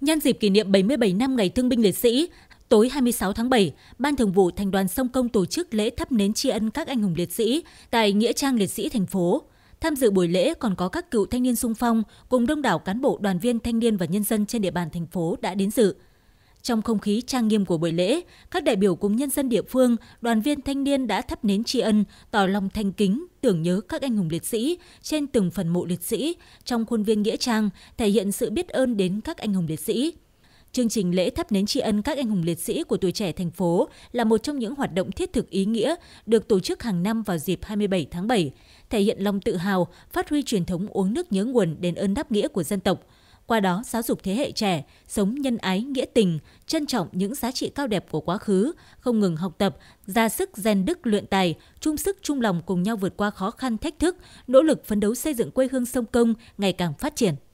Nhân dịp kỷ niệm 77 năm Ngày Thương binh Liệt sĩ, tối 26 tháng 7, Ban Thường vụ Thành đoàn Sông Công tổ chức lễ thắp nến tri ân các anh hùng liệt sĩ tại Nghĩa trang Liệt sĩ thành phố. Tham dự buổi lễ còn có các cựu thanh niên sung phong cùng đông đảo cán bộ đoàn viên thanh niên và nhân dân trên địa bàn thành phố đã đến dự. Trong không khí trang nghiêm của buổi lễ, các đại biểu cùng nhân dân địa phương, đoàn viên thanh niên đã thắp nến tri ân, tỏ lòng thanh kính, tưởng nhớ các anh hùng liệt sĩ trên từng phần mộ liệt sĩ trong khuôn viên nghĩa trang, thể hiện sự biết ơn đến các anh hùng liệt sĩ. Chương trình lễ thắp nến tri ân các anh hùng liệt sĩ của tuổi trẻ thành phố là một trong những hoạt động thiết thực ý nghĩa được tổ chức hàng năm vào dịp 27 tháng 7, thể hiện lòng tự hào, phát huy truyền thống uống nước nhớ nguồn đền ơn đáp nghĩa của dân tộc – qua đó giáo dục thế hệ trẻ sống nhân ái nghĩa tình, trân trọng những giá trị cao đẹp của quá khứ, không ngừng học tập, ra sức rèn đức luyện tài, chung sức chung lòng cùng nhau vượt qua khó khăn thách thức, nỗ lực phấn đấu xây dựng quê hương sông Công ngày càng phát triển.